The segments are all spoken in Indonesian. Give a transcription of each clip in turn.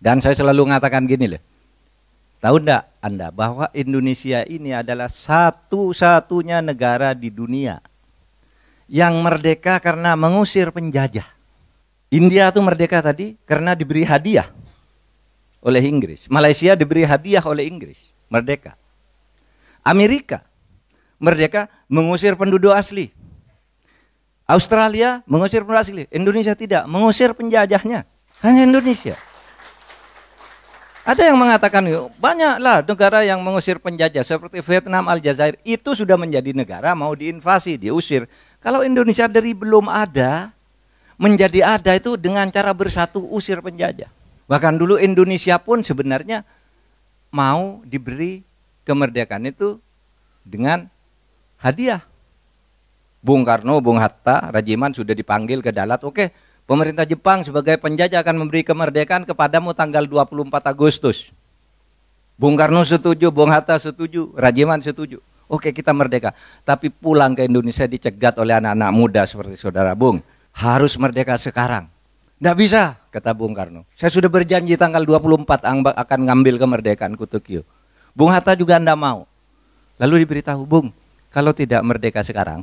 Dan saya selalu mengatakan gini loh. Tahu enggak Anda bahwa Indonesia ini adalah satu-satunya negara di dunia yang merdeka karena mengusir penjajah. India itu merdeka tadi karena diberi hadiah oleh Inggris. Malaysia diberi hadiah oleh Inggris, merdeka. Amerika merdeka mengusir penduduk asli. Australia mengusir penduduk asli, Indonesia tidak, mengusir penjajahnya. Hanya Indonesia. Ada yang mengatakan banyaklah negara yang mengusir penjajah seperti Vietnam, Aljazair itu sudah menjadi negara mau diinvasi, diusir. Kalau Indonesia dari belum ada menjadi ada itu dengan cara bersatu usir penjajah. Bahkan dulu Indonesia pun sebenarnya mau diberi kemerdekaan itu dengan hadiah. Bung Karno, Bung Hatta, Rajiman sudah dipanggil ke Dalat, oke Pemerintah Jepang sebagai penjajah akan memberi kemerdekaan kepadamu tanggal 24 Agustus. Bung Karno setuju, Bung Hatta setuju, Rajiman setuju. Oke kita merdeka, tapi pulang ke Indonesia dicegat oleh anak-anak muda seperti saudara Bung. Harus merdeka sekarang. Tidak bisa, kata Bung Karno. Saya sudah berjanji tanggal 24 akan ngambil kemerdekaan ke Tokyo. Bung Hatta juga anda mau. Lalu diberitahu, Bung, kalau tidak merdeka sekarang,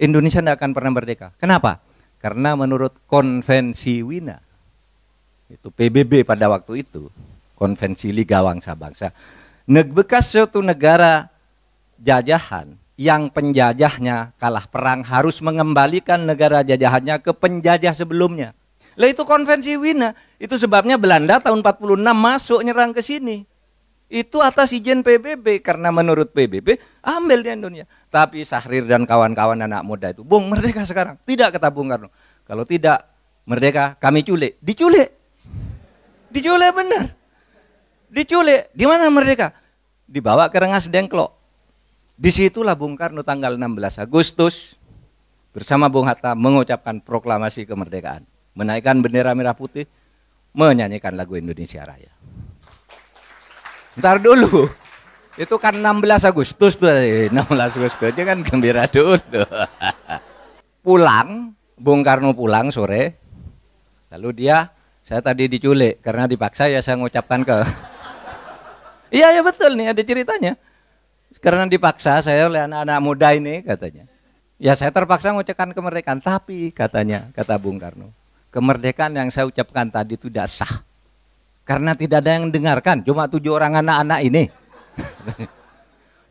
Indonesia tidak akan pernah merdeka. Kenapa? Karena menurut konvensi Wina, itu PBB pada waktu itu, konvensi Liga Wangsa Bangsa, bekas suatu negara jajahan yang penjajahnya kalah perang harus mengembalikan negara jajahannya ke penjajah sebelumnya. Lah itu konvensi Wina, itu sebabnya Belanda tahun 46 masuk nyerang ke sini. Itu atas izin PBB karena menurut PBB ambil di Indonesia. Tapi Sahrir dan kawan-kawan anak muda itu bung merdeka sekarang. Tidak kata Bung Karno. Kalau tidak merdeka kami culik. Diculik. Diculik benar. Diculik. Di mana merdeka? Dibawa ke Rengas Dengklok. Disitulah Bung Karno tanggal 16 Agustus bersama Bung Hatta mengucapkan proklamasi kemerdekaan, menaikkan bendera merah putih, menyanyikan lagu Indonesia Raya. Ntar dulu. Itu kan 16 Agustus tuh, 16 eh, Agustus dia kan gembira dulu. pulang, Bung Karno pulang sore. Lalu dia, saya tadi diculik karena dipaksa ya saya mengucapkan ke. Iya ya betul nih ada ceritanya. Karena dipaksa saya oleh anak-anak muda ini katanya. Ya saya terpaksa mengucapkan kemerdekaan, tapi katanya, kata Bung Karno, kemerdekaan yang saya ucapkan tadi itu tidak sah. Karena tidak ada yang dengarkan, cuma tujuh orang anak-anak ini.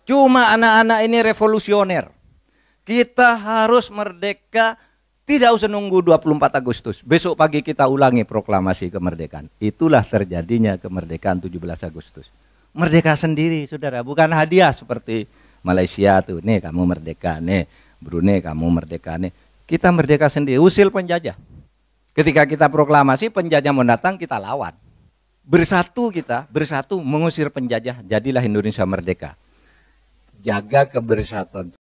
cuma anak-anak ini revolusioner. Kita harus merdeka, tidak usah nunggu 24 Agustus. Besok pagi kita ulangi proklamasi kemerdekaan. Itulah terjadinya kemerdekaan 17 Agustus. Merdeka sendiri, saudara. Bukan hadiah seperti Malaysia tuh. Nih kamu merdeka, nih Brunei kamu merdeka, nih. Kita merdeka sendiri, usil penjajah. Ketika kita proklamasi, penjajah mendatang kita lawan bersatu kita, bersatu mengusir penjajah, jadilah Indonesia merdeka. Jaga kebersatuan.